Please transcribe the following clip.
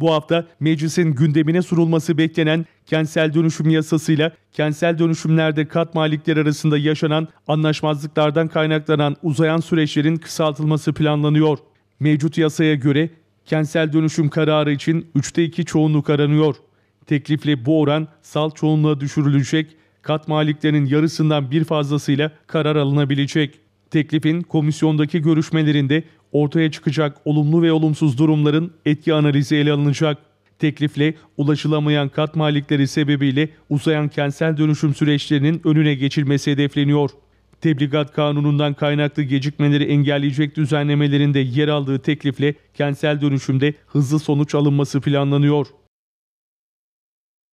Bu hafta meclisin gündemine sunulması beklenen kentsel dönüşüm yasasıyla kentsel dönüşümlerde kat malikleri arasında yaşanan anlaşmazlıklardan kaynaklanan uzayan süreçlerin kısaltılması planlanıyor. Mevcut yasaya göre kentsel dönüşüm kararı için 3'te 2 çoğunluk aranıyor. Teklifle bu oran sal çoğunluğa düşürülecek, kat maliklerinin yarısından bir fazlasıyla karar alınabilecek. Teklifin komisyondaki görüşmelerinde Ortaya çıkacak olumlu ve olumsuz durumların etki analizi ele alınacak. Teklifle ulaşılamayan kat malikleri sebebiyle uzayan kentsel dönüşüm süreçlerinin önüne geçilmesi hedefleniyor. Tebligat kanunundan kaynaklı gecikmeleri engelleyecek düzenlemelerinde yer aldığı teklifle kentsel dönüşümde hızlı sonuç alınması planlanıyor.